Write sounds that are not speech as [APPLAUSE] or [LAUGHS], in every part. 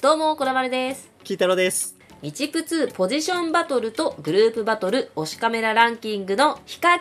どうも、こだまるです。きいたろです。日プツポジションバトルとグループバトル推しカメラランキングの比較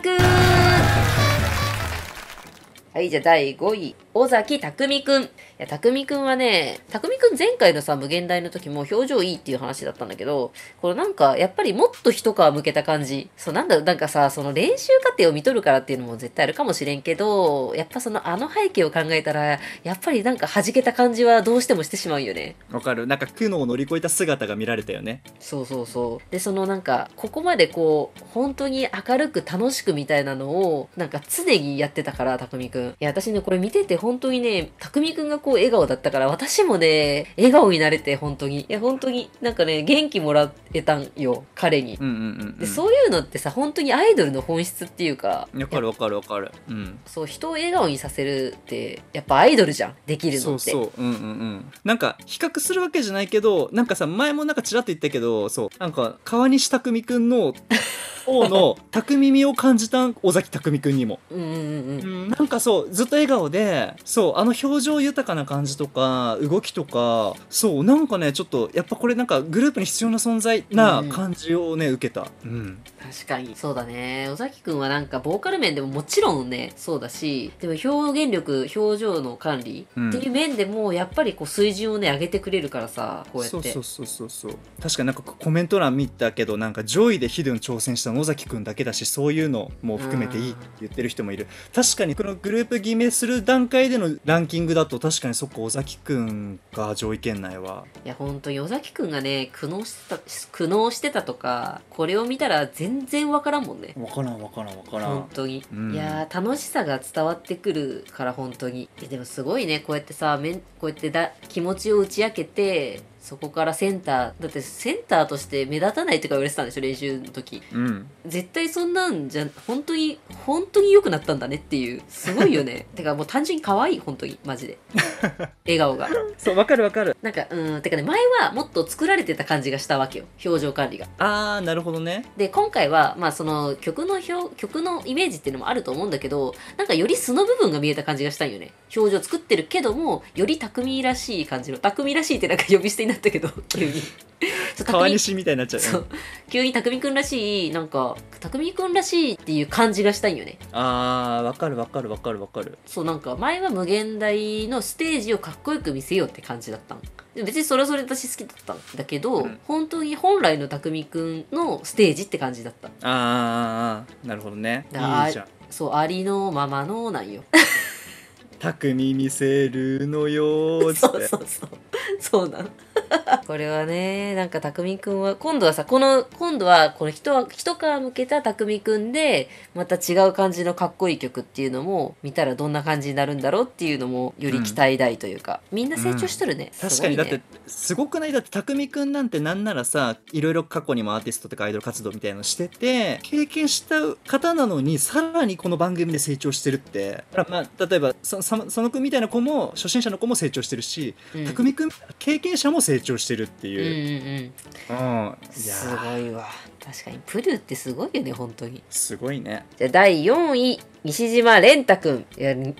はい、じゃあ第5位。尾崎匠くん。いや、匠くんはね、匠くん前回のさ、無限大の時も表情いいっていう話だったんだけど、これなんか、やっぱりもっと一皮向けた感じ。そう、なんだなんかさ、その練習過程を見とるからっていうのも絶対あるかもしれんけど、やっぱそのあの背景を考えたら、やっぱりなんか弾けた感じはどうしてもしてしまうよね。わかる。なんか苦悩を乗り越えた姿が見られたよね。そうそうそう。で、そのなんか、ここまでこう、本当に明るく楽しくみたいなのを、なんか常にやってたから、匠くん。いや、私ね、これ見てて本当にね、たくんがこう笑顔だったから、私もね、笑顔になれて、本当に。いや、本当に、なんかね、元気もらえたんよ、彼に。うんうんうんうん、で、そういうのってさ、本当にアイドルの本質っていうか。わかるわかるわかる。うん。そう、人を笑顔にさせるって、やっぱアイドルじゃん、できるのって。そうそう、うんうんうん。なんか、比較するわけじゃないけど、なんかさ、前もなんかちらっと言ったけど、そう、なんか、川西匠くんの方の匠みを感じた尾崎匠くんにも、[LAUGHS] うんうんうん、なんかそうずっと笑顔でそうあの表情豊かな感じとか動きとかそうなんかねちょっとやっぱこれなんかグループに必要な存在な感じをね、うん、受けた、うん、確かにそうだね尾崎くんはなんかボーカル面でももちろんねそうだしでも表現力表情の管理っていう面でもやっぱりこう水準をね上げてくれるからさこうやってそうそうそうそう確かになんかコメント欄見たけどなんか上位でヒデの挑戦したの尾崎君だけだしそういうのも含めていいって言ってる人もいる確かにこのグループ決めする段階でのランキングだと確かにそこ尾崎くんが上位圏内はいやほんと尾崎くんがね苦悩してた苦悩してたとかこれを見たら全然わからんもんねわからんわからんわからん本当に、うん、いや楽しさが伝わってくるから本当にでもすごいねこうやってさめんこうやってだ気持ちを打ち明けてそこからセンターだってセンターとして目立たないとか言われてたんでしょ練習の時、うん、絶対そんなんじゃ本当に本当に良くなったんだねっていうすごいよね [LAUGHS] てかもう単純に可愛い本当にマジで笑顔が [LAUGHS] そうわかるわかるなんかうんてかね前はもっと作られてた感じがしたわけよ表情管理があーなるほどねで今回はまあその曲の表曲のイメージっていうのもあると思うんだけどなんかより素の部分が見えた感じがしたんよね表情作ってるけどもより匠らしい感じの匠らしいってなんか呼び捨てになっったけど [LAUGHS] 急に川西みたいになっちゃうう急に匠くんらしいなんか匠くんらしいっていう感じがしたいんよねあーわかるわかるわかるわかるそうなんか前は無限大のステージをかっこよく見せようって感じだったん別にそれはそれ私好きだったんだけど、うん、本当に本来の匠くんのステージって感じだったあーなるほどねいいじゃんそうありのままのなんよ [LAUGHS] 匠見せるのよーって [LAUGHS] そうそうそうそうなん [LAUGHS] これはね、なんか匠くんは、今度はさ、この、今度はこの人は、一皮向けた匠くんで、また違う感じのかっこいい曲っていうのも、見たらどんな感じになるんだろうっていうのも、より期待大というか、うん、みんな成長しとるね。うん、確かに、だって、すごくないだって匠くんなんてなんならさ、いろいろ過去にもアーティストとかアイドル活動みたいのしてて、経験した方なのに、さらにこの番組で成長してるって、まあ、例えば、そそのくんみたいな子も、初心者の子も成長してるし、うん、匠くん、経験者も成長成長してるっていう、すごいわ確かにプルーってすごいよね本当にすごいねじゃあ第4位西島蓮太くん。いや、蓮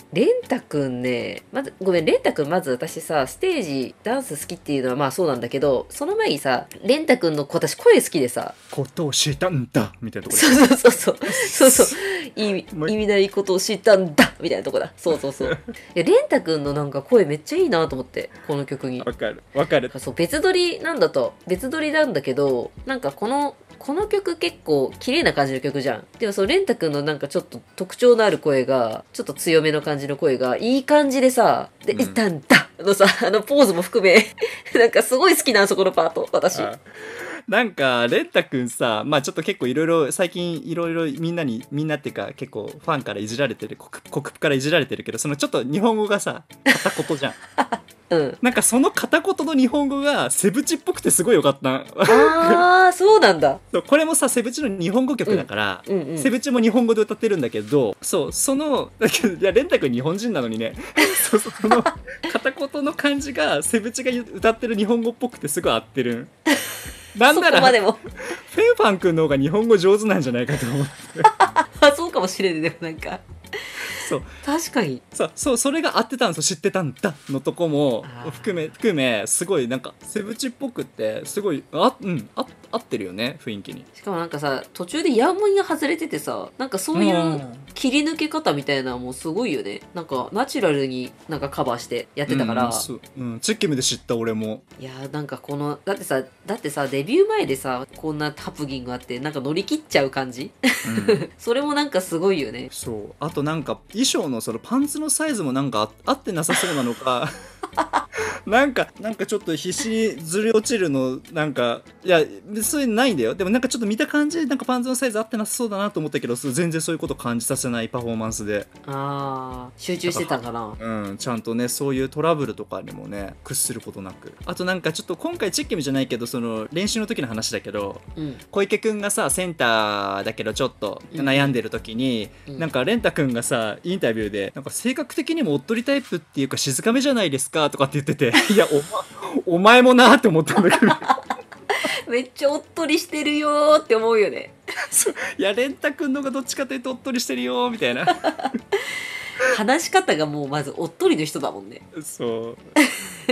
太くんね、まず、ごめん、蓮太くん、まず私さ、ステージ、ダンス好きっていうのはまあそうなんだけど、その前にさ、蓮太くんの子、私声好きでさ。ことをったんだみたいなとこそうそうそうそう。そうそう。意味、意味ないことをったんだみたいなとこだ。そうそうそう。いや、蓮太くんのなんか声めっちゃいいなと思って、この曲に。わかる。わかる。そう、別撮りなんだと、別撮りなんだけど、なんかこのこの曲結構綺麗な感じの曲じゃん。でもそのレンタ君のなんかちょっと特徴のある声が、ちょっと強めの感じの声が、いい感じでさ、で、うん、だ。ンのさ、あのポーズも含め、[LAUGHS] なんかすごい好きなあそこのパート、私。なんか、レンタくんさ、まあちょっと結構いろいろ、最近いろいろみんなに、みんなっていうか結構ファンからいじられてる、国府からいじられてるけど、そのちょっと日本語がさ、片言じゃん。[LAUGHS] なんかその片言の日本語がセブチっぽくてすごいよかったああそうなんだ [LAUGHS] これもさセブチの日本語曲だから、うんうんうん、セブチも日本語で歌ってるんだけどそうその [LAUGHS] いやレンタ君日本人なのにね [LAUGHS] そその片言の感じがセブチが歌ってる日本語っぽくてすごい合ってるなんならフェンファン君の方が日本語上手なんじゃないかと思ってあそうかもしれないでもなんかそう確かにそうそうそれが合ってたんですよ知ってたんだのとこも含め含めすごいなんかセブチっぽくってすごいあうんあ合ってるよね雰囲気にしかもなんかさ途中でヤーモンが外れててさなんかそういう切り抜け方みたいなのもすごいよねなんかナチュラルになんかカバーしてやってたから、うん、うん、チッキムで知った俺もいやーなんかこのだってさだってさデビュー前でさこんなハプニングあってなんか乗り切っちゃう感じ、うん、[LAUGHS] それもなんかすごいよねそうあとなんか衣装のそのパンツのサイズもなんか合ってなさそうなのか [LAUGHS] なんか、なんかちょっと必死にずり落ちるの、なんか、いや、そうういのないんだよ。でもなんかちょっと見た感じ、なんかパンツのサイズ合ってなさそうだなと思ったけど、全然そういうこと感じさせないパフォーマンスで。ああ、集中してたかな。うん、ちゃんとね、そういうトラブルとかにもね、屈することなく。あとなんかちょっと今回チェッキミじゃないけど、その練習の時の話だけど、うん、小池くんがさ、センターだけどちょっと悩んでる時に、うん、なんかレンタくんがさ、インタビューで、なんか性格的にもおっとりタイプっていうか静かめじゃないですかかとかって言ってて、いや、お、お前もなって思ったんだけど。めっちゃおっとりしてるよって思うよね。いや、蓮太くんのがどっちかというとおっとりしてるよみたいな。話し方がもうまずおっとりの人だもんね。そう。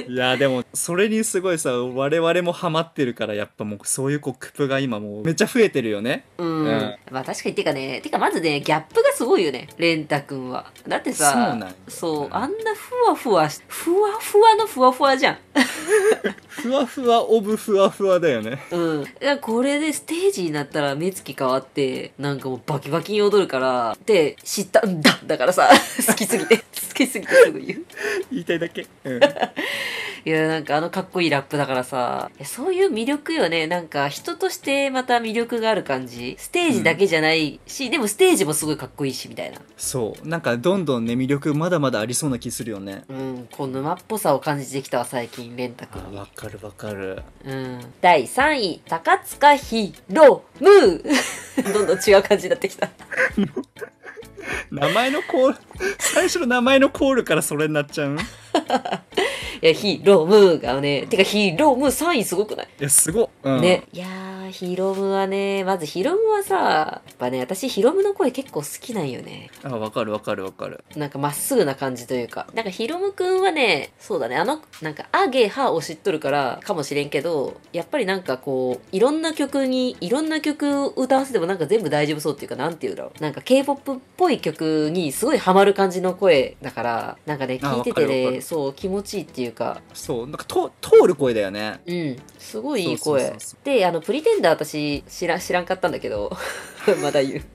いやでもそれにすごいさ我々もハマってるからやっぱもうそういうこうクプが今もうめっちゃ増えてるよねうん、うん、まあ確かにてかねてかまずねギャップがすごいよね蓮太くんはだってさそうあんなふわふわふわふわのふわふわじゃん [LAUGHS] ふわふわオブふわふわだよねうんいやこれでステージになったら目つき変わってなんかもうバキバキに踊るからって知ったんだだからさ [LAUGHS] 好きすぎて好きすぎてすぐ言う言いたいだけうん [LAUGHS] いや、なんかあのかっこいいラップだからさ、そういう魅力よね。なんか人としてまた魅力がある感じ。ステージだけじゃないし、うん、でもステージもすごいかっこいいし、みたいな。そう。なんかどんどんね、魅力まだまだありそうな気するよね。うん、こう沼っぽさを感じてきたわ、最近、レンタ君。わかるわかる。うん。第3位、高塚ひろむどんどん違う感じになってきた名前のコール、最初の名前のコールからそれになっちゃういや、ヒロムがね、てかヒロム3位すごくないいや、すご、うん、ね。いやー、ヒロムはね、まずヒロムはさ、やっぱね、私ヒロムの声結構好きなんよね。あ、わかるわかるわかる。なんかまっすぐな感じというか。なんかヒロムくんはね、そうだね、あの、なんか、あげはを知っとるから、かもしれんけど、やっぱりなんかこう、いろんな曲に、いろんな曲歌わせてもなんか全部大丈夫そうっていうか、なんていうだろう。なんか K-POP っぽい曲にすごいハマる感じの声だから、なんかね、聞いててね、そう、気持ちいいっていういうかそうなんかと通る声だよねうんすごいいい声であのプリテンダー私知ら知らんかったんだけど [LAUGHS] まだ言う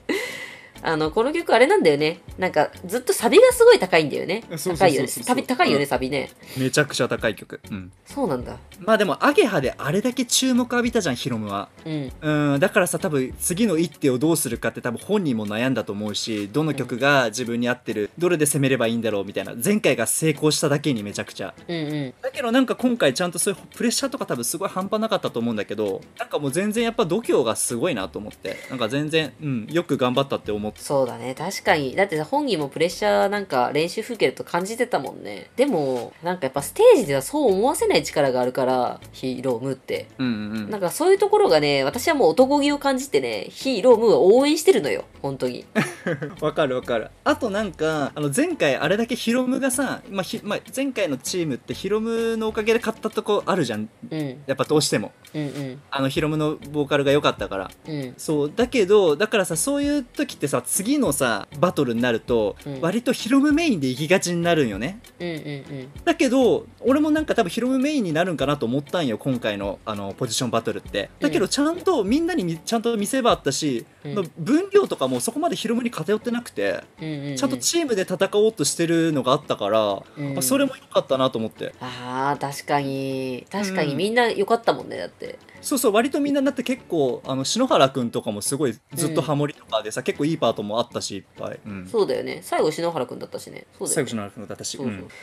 あのこの曲あれなんだよねなんかずっとサビがすごい高いんだよね高いよねサビ高いよね、サビねめちゃくちゃ高い曲、うん、そうなんだまあでもアゲハであれだけ注目浴びたじゃんヒロムは、うん、うんだからさ多分次の一手をどうするかって多分本人も悩んだと思うしどの曲が自分に合ってる、どれで攻めればいいんだろうみたいな前回が成功しただけにめちゃくちゃ、うんうん、だけどなんか今回ちゃんとそういうプレッシャーとか多分すごい半端なかったと思うんだけどなんかもう全然やっぱ度胸がすごいなと思ってなんか全然、うん、よく頑張ったって思ってそうだね確かにだってで本人もプレッシャーなんか練習風景だと感じてたもんね。でも、なんかやっぱステージではそう思わせない力があるから、ヒーロームって。うんうん、なんかそういうところがね、私はもう男気を感じてね、ヒーロームを応援してるのよ、本当に。[LAUGHS] わかるわかる。あとなんか、あの前回あれだけヒロムがさ、まあ、まあ、前回のチームってヒロムのおかげで勝ったとこあるじゃん。うん、やっぱどうしても。うんうん、あのヒロムのボーカルが良かったから、うん、そうだけどだからさそういう時ってさ次のさバトルになると、うん、割とヒロムメインで行きがちになるんよね、うんうんうん、だけど俺もなんか多分ヒロムメインになるんかなと思ったんよ今回のあのポジションバトルってだけどちゃんとみんなにちゃんと見せ場あったしの分量とかもそこまで広めに偏ってなくて、ちゃんとチームで戦おうとしてるのがあったから、うん、それも良かったなと思ってあ確かに確かにみんな良かったもんねだってそうそう割とみんななって結構あの篠原君とかもすごいずっとハモリとかでさ、うん、結構いいパートもあったしいっぱい、うん、そうだよね最後篠原君だったしねそうだよね最後篠原んだったし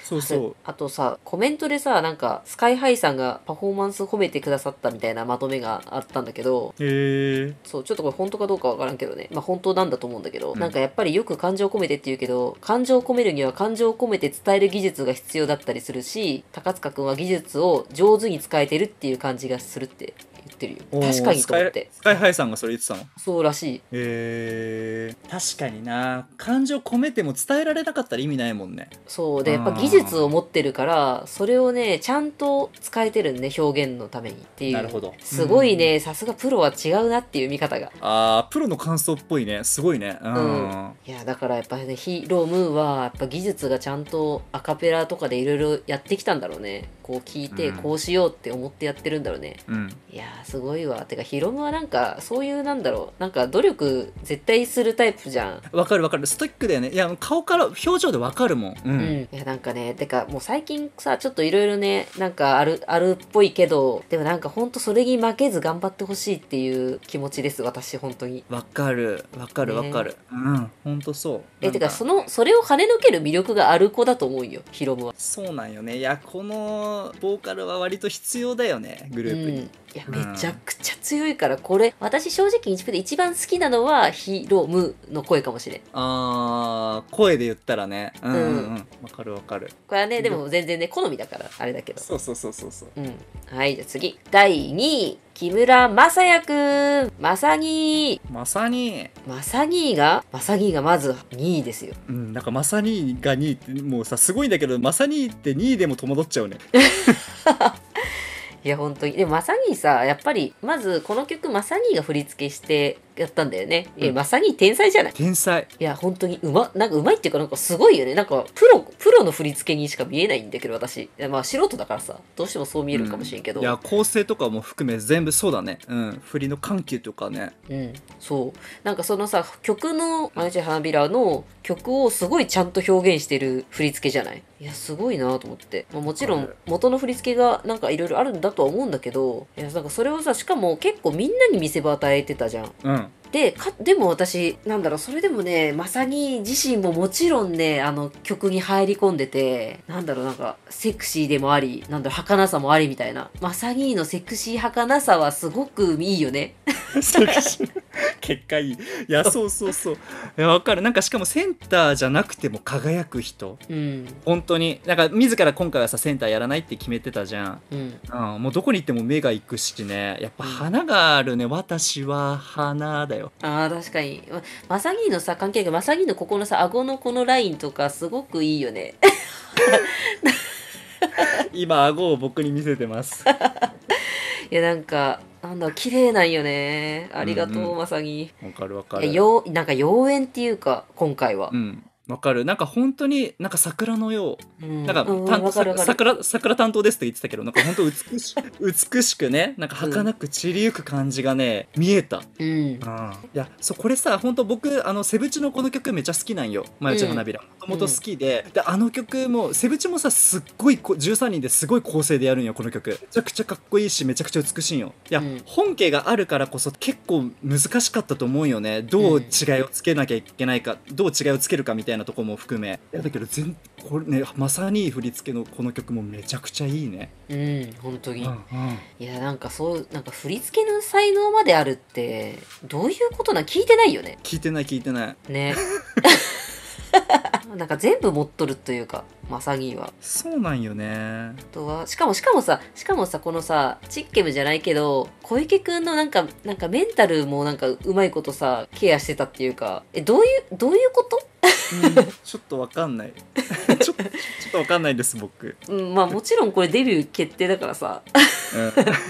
そうそうあとさコメントでさなんかスカイハイさんがパフォーマンス褒めてくださったみたいなまとめがあったんだけどへえそうちょっとこれ本当かどうかわからんけどねまあ本当なんだと思うんだけど、うん、なんかやっぱりよく感情込めてって言うけど感情を込めるには感情を込めて伝える技術が必要だったりするし高塚君は技術を上手に使えてるっていう感じがするってってるよ確かにと思ってスカイハイさんがそれ言ってたのそうらしいへえ確かにな感情込めても伝えられなかったら意味ないもんねそうでやっぱ技術を持ってるからそれをねちゃんと使えてるんね表現のためにっていうなるほどすごいねさすがプロは違うなっていう見方があプロの感想っぽいねすごいねうん、いやだからやっぱねヒーロームーはやっぱ技術がちゃんとアカペラとかでいろいろやってきたんだろうねこう聞いてこうしようって思ってやってるんだろうね、うん、いやすごいわてかヒロムはなんかそういうなんだろうなんか努力絶対するタイプじゃんわかるわかるストイックだよねいや顔から表情でわかるもん、うん、うん、いやなんかねてかもう最近さちょっといろいろねなんかあるあるっぽいけどでもなんかほんとそれに負けず頑張ってほしいっていう気持ちです私本当にわかるわかるわかる、ね、うんほんとそうえてかそのそれを跳ねのける魅力がある子だと思うよヒロムはそうなんよねいやこのボーカルは割と必要だよねグループに、うんいやめちゃくちゃ強いからこれ私正直プで一番好きなのはヒロムの声かもしれんあー声で言ったらねうんわ、うんうん、分かるわかるこれはねでも全然ね好みだからあれだけどそうそうそうそうそう、うん、はいじゃあ次第2位木村正也くんまさぎまさにまさがまさーがまず2位ですようんなんかまさにが2位ってもうさすごいんだけどまさにって2位でも戸惑っちゃうね [LAUGHS] いや、本当に。でも、まさにさ、やっぱり、まず、この曲、まさにが振り付けしてやったんだよね。いまさに天才じゃない。天才。いや、本当に、うま、なんかうまいっていうか、なんかすごいよね。なんか、プロ、プロの振り付けにしか見えないんだけど、私。まあ、素人だからさ、どうしてもそう見えるかもしれんけど。うん、いや、構成とかも含め、全部そうだね。うん。振りの緩急とかね。うん、そう。なんか、そのさ、曲の、マルチ花びらの曲をすごいちゃんと表現してる振り付けじゃない。いや、すごいなと思って。まあ、もちろん、元の振り付けがなんかいろいろあるんだとは思うんだけど、いや、なんかそれをさ、しかも結構みんなに見せ場与えてたじゃん。うん。でかでも私なんだろうそれでもねまさに自身ももちろんねあの曲に入り込んでてなんだろうなんかセクシーでもありなんだろう儚さもありみたいなまさにのセクシー儚さはすごくいいよね [LAUGHS] セクシー [LAUGHS] 結果いいいやそうそうそういや分かるなんかしかもセンターじゃなくても輝く人、うん、本当になんか自ら今回はさセンターやらないって決めてたじゃん、うん、うん、もうどこに行っても目が行くしねやっぱ花があるね、うん、私は花だよああ、確かにまさぎのさ関係がまさぎのここのさ顎のこのラインとかすごくいいよね [LAUGHS] 今顎を僕に見せてます [LAUGHS] いやなんかなんだ綺麗なんよねありがとう、うんうん、まさにわかるわかるなんか妖艶っていうか今回は、うわかるなんか本当になんか桜のよう、うん、なんか担当、うん、桜桜担当ですって言ってたけどなんか本当美し [LAUGHS] 美しくねなんか儚く散りゆく感じがね見えた、うん、うん、いやそうこれさ本当僕あのセブチのこの曲めちゃ好きなんよ「まゆちゃ花びら」もともと好きで,、であの曲もセブチもさすっごい13人ですごい構成でやるんよこの曲めちゃくちゃかっこいいしめちゃくちゃ美しいんよいや、本家があるからこそ結構難しかったと思うよねどう違いをつけなきゃいけないか、どう違いをつけるかみたいななとこも含めいやだけど全これねまさに振り付けのこの曲もめちゃくちゃいいねうん本当に、うんうん、いやなんかそうなんか振り付けの才能まであるってどういうことな聞いてないよね聞いてない聞いてないね [LAUGHS] なんか全部持っとるというかマサギはそうなんよねとはしかもしかもさしかもさこのさチッケムじゃないけど小池くんのなんかなんかメンタルもなんかうまいことさケアしてたっていうかえどういうどういうことちょっとわかんない [LAUGHS] ちょっとわかんないです僕、うん、まあもちろんこれデビュー決定だからさ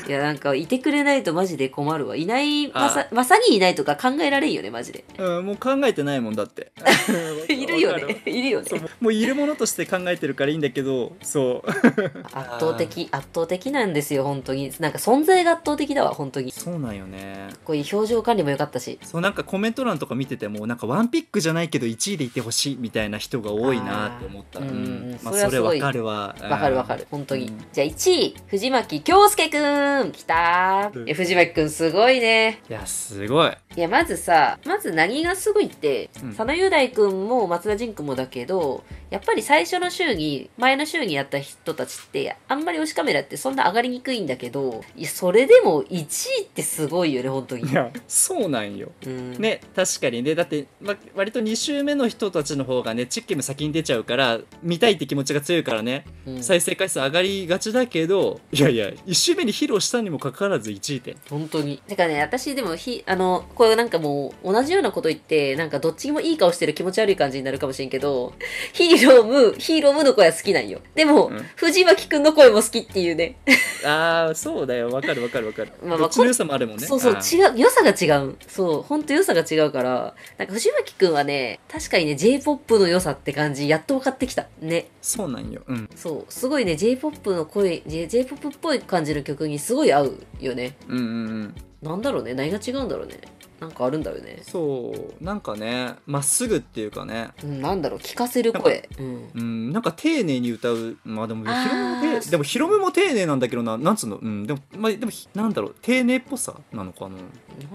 いやなんかいてくれないとマジで困るわいないまさまさにいないとか考えられんよねマジでうん、もう考えてないもんだって [LAUGHS] いるよねいるよねうもういるものとして考えてるからいいんだけどそう圧倒的 [LAUGHS] 圧倒的なんですよ本当になんか存在が圧倒的だわ本当にそうなんよねこういう表情管理も良かったしそうなんかコメント欄とか見ててもなんかワンピックじゃないけど1位でいてほ推みたいな人が多いなって思った、うん、まあ、それわかるわわかるわかる本当に、じゃあ1位藤巻京介くんきたー藤巻くんすごいねいやすごいいやまずさまず何がすごいって、うん、佐野雄大くんも松田仁くんもだけどやっぱり最初の週に前の週にやった人たちってあんまり推しカメラってそんな上がりにくいんだけどいやそれでも1位ってすごいよね本当にいやそうなんよ、うん、ね確かにねだって、ま、割と2週目の人とたちの方がねチッケム先に出ちゃうから見たいって気持ちが強いからね、うん、再生回数上がりがちだけどいやいや1周目に披露したにもかかわらず1位点本当にてかね私でもひあのこれなんかもう同じようなこと言ってなんかどっちにもいい顔してる気持ち悪い感じになるかもしれんけどヒーロームヒーロームの声は好きなんよでも、うん、藤巻くんの声も好きっていうねああそうだよわかるわかるわかる、まあまあ、どっ良さもあるもんねそうそう違う良さが違うそう本当良さが違うからなんか藤巻くんはね確かにね J J-POP の良さって感じ、やっと分かってきた。ね。そうなんよ。うん。そう。すごいね、J-POP の声、J-POP っぽい感じの曲にすごい合うよね。うんうんうん。なんだろうね何が違うんだろうねなんかあるんだよねそうなんかねまっすぐっていうかね、うん、なんだろう聞かせる声うん、うん、なんか丁寧に歌うまあでもヒでもヒロムも丁寧なんだけどななんつうのうんでもまあでもなんだろう丁寧っぽさなのかな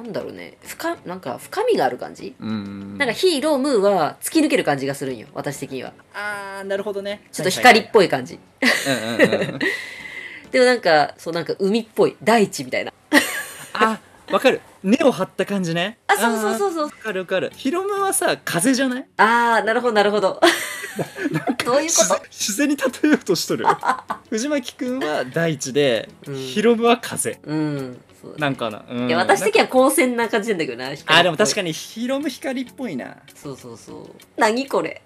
なんだろうね深なんか深みがある感じうんなんかヒーロームーは突き抜ける感じがするんよ私的にはああなるほどねちょっと光っぽい感じ [LAUGHS] でもなんかそうなんか海っぽい大地みたいなわかる根を張った感じねあそうそうそうそうわかるわかる広間はさ風じゃないああなるほどなるほどどういうこと自然に例えようとしとる [LAUGHS] 藤巻くんは大地で、うん、広間は風、うん、そうなんかな、うん、いや私的には光線な感じなんだけどなあでも確かにヒロム光っぽいなそうそうそう何これ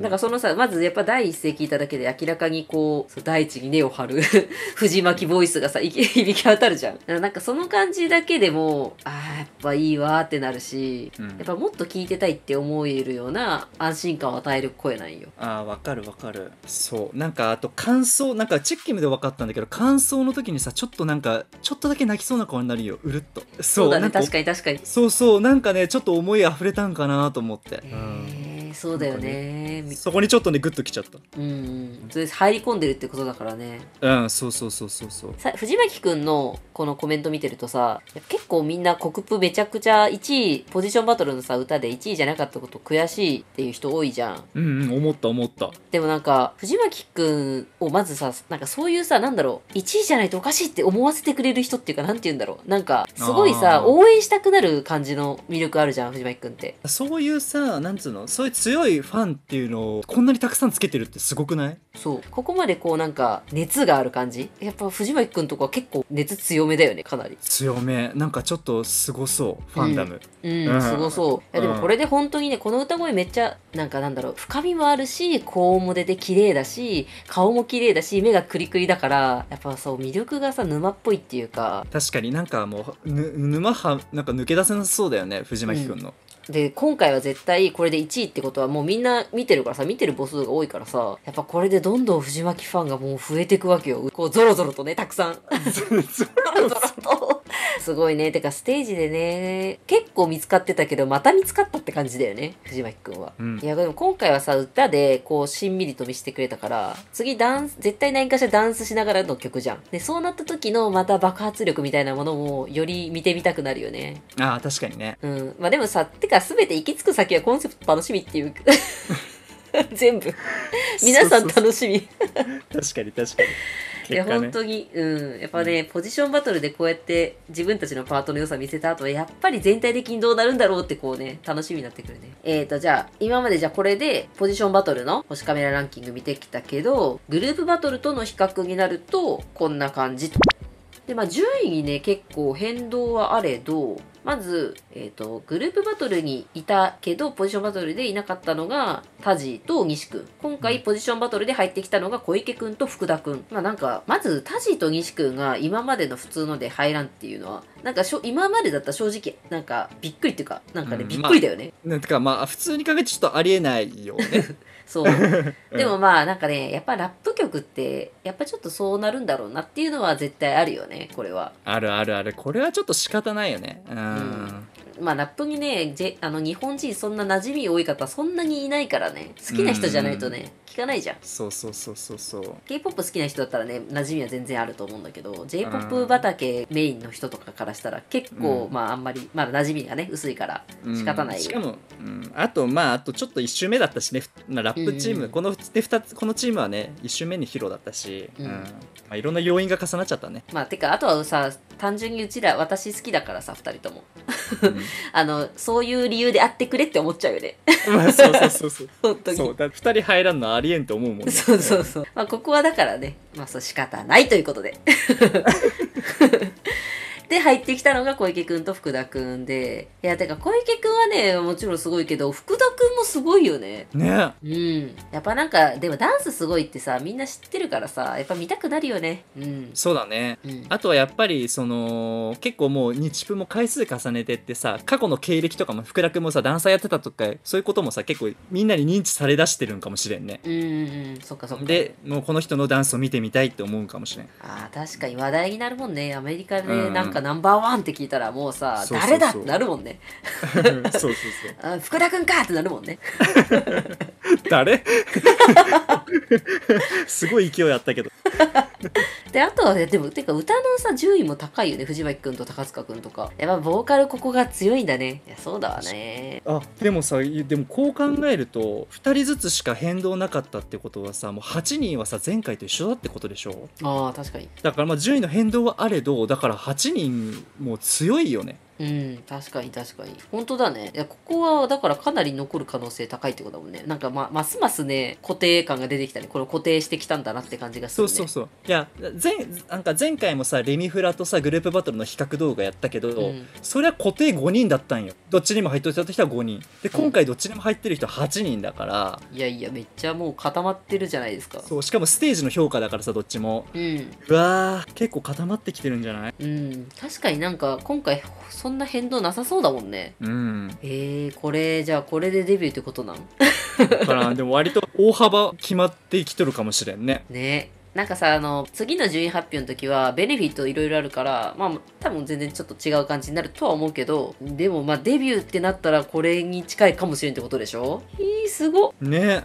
なんかそのさまずやっぱ第一声聞いただけで明らかにこう大地に根を張る [LAUGHS] 藤巻ボイスがさ響き当たるじゃんなんかその感じだけでもああやっぱいいわってなるし、うん、やっぱもっと聞いてたいって思えるような安心感を与える声なんよあわかるわかるそうなんかあと感想なんかチェッキムで分かったんだけど感想の時にさちょっとなんかかちょっとだけ泣きそうな顔になるようるっとそうだね確かに確かにそうそうなんかねちょっと思い溢れたんかなと思って、うんそうだよねそこにちょっとねグッときちゃったうんそれ入り込んでるってことだからねうんそうそうそうそうそうさ藤巻くんのこのコメント見てるとさ結構みんなコクプめちゃくちゃ1位ポジションバトルのさ歌で1位じゃなかったこと悔しいっていう人多いじゃんうんうん思った思ったでもなんか藤巻くんをまずさなんかそういうさなんだろう1位じゃないとおかしいって思わせてくれる人っていうかなんて言うんだろうなんかすごいさ応援したくなる感じの魅力あるじゃん藤巻君ってそういうさなんつうのそういう強いファンっていうのをこんなにたくさんつけてるってすごくないそうここまでこうなんか熱がある感じやっぱ藤巻君とか結構熱強めだよねかなり強めなんかちょっとすごそうファンダムうん、うん、すごそういやでもこれで本当にねこの歌声めっちゃなんかなんだろう深みもあるし高音も出て綺麗だし顔も綺麗だし目がクリクリだからやっぱそう魅力がさ沼っぽいっていうか確かになんかもうぬ沼はなんか抜け出せなそうだよね藤巻君の、うんで今回は絶対これで1位ってことはもうみんな見てるからさ見てる母数が多いからさやっぱこれでどんどん藤巻ファンがもう増えていくわけよこうゾロゾロとねたくさん [LAUGHS] [LAUGHS] ゾロゾロと [LAUGHS] すごいね。てか、ステージでね、結構見つかってたけど、また見つかったって感じだよね、藤巻くんは。うん、いや、でも今回はさ、歌で、こう、しんみりと見せてくれたから、次ダンス、絶対何かしらダンスしながらの曲じゃん。で、そうなった時の、また爆発力みたいなものも、より見てみたくなるよね。ああ、確かにね。うん。まあでもさ、てか、すべて行き着く先はコンセプト楽しみっていう。[LAUGHS] 全部。皆さん楽しみ。確かに確かに。いや、本当に、うん。やっぱね、うん、ポジションバトルでこうやって自分たちのパートの良さ見せた後は、やっぱり全体的にどうなるんだろうってこうね、楽しみになってくるね。えーと、じゃあ、今までじゃあこれでポジションバトルの星カメラランキング見てきたけど、グループバトルとの比較になると、こんな感じと。で、まあ順位にね、結構変動はあれど、まず、えっ、ー、と、グループバトルにいたけど、ポジションバトルでいなかったのが、タジと西くん。今回、ポジションバトルで入ってきたのが、小池くんと福田くん。まあなんか、まず、タジと西くんが今までの普通ので入らんっていうのは、なんかしょ、今までだったら正直、なんか、びっくりっていうか、なんかね、うん、びっくりだよね。まあ、なんてか、まあ、普通に考えてちょっとありえないよね。[LAUGHS] そう [LAUGHS] でもまあなんかねやっぱラップ曲ってやっぱちょっとそうなるんだろうなっていうのは絶対あるよねこれはあるあるあるこれはちょっと仕方ないよねうん、うんまあラップにね、じあの日本人そんな馴染み多い方そんなにいないからね、好きな人じゃないとね、聞かないじゃん。そうそうそうそうそう。K-POP 好きな人だったらね、馴染みは全然あると思うんだけど、J-POP 畑メインの人とかからしたら結構、うんまああんまり、まだ馴染みがね、薄いから仕方ない、うん、しかも、うん、あとまああとちょっと1周目だったしね、まあ、ラップチーム、うん、この2つ、このチームはね、1周目に披露だったし、うんまあ、いろんな要因が重なっちゃったね。まあてか、あとはさ、単純にうちら私好きだからさ2人とも、うん、[LAUGHS] あのそういう理由で会ってくれって思っちゃうよね [LAUGHS] まあそうそうそうそう [LAUGHS] 本当にそうだ2人入らんのありえんと思うもんねそうそうそう、まあ、ここはだからねまあそう仕方ないということでで、入ってきたのが小池くんと福田くんで。いや、てか小池くんはね、もちろんすごいけど、福田くんもすごいよね。ねうん。やっぱなんか、でもダンスすごいってさ、みんな知ってるからさ、やっぱ見たくなるよね。うん。そうだね。うん、あとはやっぱり、その、結構もう日プも回数重ねてってさ、過去の経歴とかも福田くんもさ、ダンサーやってたとか、そういうこともさ、結構みんなに認知されだしてるんかもしれんね。うんうんうん。そっかそっか。で、もうこの人のダンスを見てみたいって思うかもしれん。ああ、確かに話題になるもんね。アメリカでなんか、んがナンバーワンって聞いたらもうさ誰だってなるもんね [LAUGHS] そうそうそう [LAUGHS] あ福田君かってなるもんね [LAUGHS] 誰すごい勢いあったけどで、あとはね、でも、てか歌のさ、順位も高いよね。藤巻くんと高塚くんとか。やっぱボーカルここが強いんだね。いや、そうだわね。あ、でもさ、でもこう考えると、2人ずつしか変動なかったってことはさ、もう8人はさ、前回と一緒だってことでしょああ、確かに。だからまあ順位の変動はあれど、だから8人もう強いよね。うん、確かに確かに。本当だね。いや、ここは、だからかなり残る可能性高いってことだもんね。なんかま、ますますね、固定感が出てきたね。これ固定してきたんだなって感じがする、ね、そうそうそう。いや、前なんか前回もさレミフラとさグループバトルの比較動画やったけど、うん、それは固定5人だったんよどっちにも入ってた人は5人で今回どっちにも入ってる人は8人だから、うん、いやいやめっちゃもう固まってるじゃないですかそうしかもステージの評価だからさどっちも、うん、うわ結構固まってきてるんじゃないうん確かになんか今回そんな変動なさそうだもんねうんえー、これじゃあこれでデビューってことなん [LAUGHS] からでも割と大幅決まってきとるかもしれんねねなんかさ、あの、次の順位発表の時は、ベネフィットいろいろあるから、まあ、多分全然ちょっと違う感じになるとは思うけど、でもまあ、デビューってなったら、これに近いかもしれんってことでしょいい、すごねいや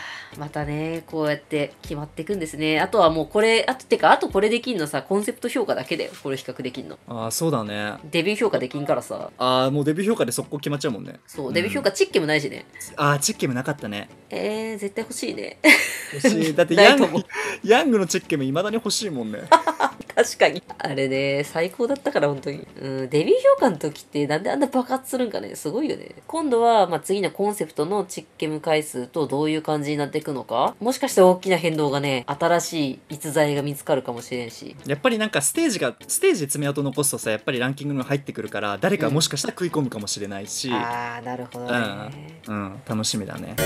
ー。またね、こうやって決まっていくんですね。あとはもうこれ、あと、てか、あとこれできんのさ、コンセプト評価だけだよ。これ比較できんの。ああ、そうだね。デビュー評価できんからさ。ああ、もうデビュー評価で速攻決まっちゃうもんね。そう、デビュー評価チッケもないしね。ああ、チッケもなかったね。えー、絶対欲しいね。欲しい。だって [LAUGHS] ヤング、ヤングのチッケもいまだに欲しいもんね。[LAUGHS] 確かに。あれね、最高だったから、本当に。うん、デビュー評価の時ってなんであんな爆発するんかね。すごいよね。今度は、まあ、次のコンセプトのチッケム回数とどういう感じになっていくのか。もしかして大きな変動がね、新しい逸材が見つかるかもしれんし。やっぱりなんかステージが、ステージで爪痕残すとさ、やっぱりランキングが入ってくるから、誰かもしかしたら食い込むかもしれないし。うん、ああ、なるほどね、うん。うん、楽しみだね。